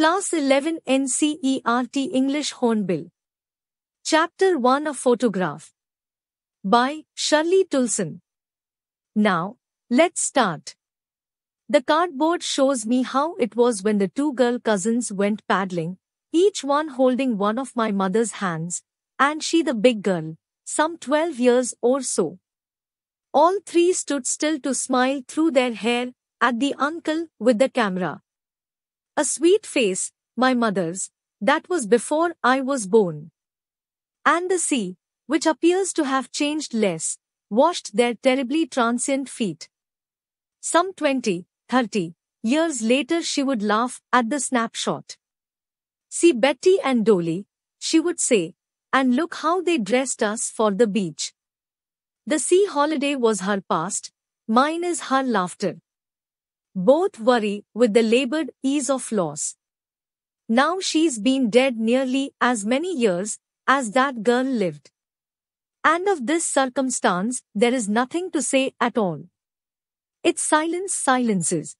Class 11 NCERT English Hornbill. Chapter 1 A Photograph. By Shirley Tulson. Now, let's start. The cardboard shows me how it was when the two girl cousins went paddling, each one holding one of my mother's hands, and she the big girl, some 12 years or so. All three stood still to smile through their hair at the uncle with the camera. A sweet face, my mother's, that was before I was born. And the sea, which appears to have changed less, washed their terribly transient feet. Some twenty, thirty years later she would laugh at the snapshot. See Betty and Dolly, she would say, and look how they dressed us for the beach. The sea holiday was her past, mine is her laughter. Both worry with the labored ease of loss. Now she's been dead nearly as many years as that girl lived. And of this circumstance, there is nothing to say at all. Its silence silences,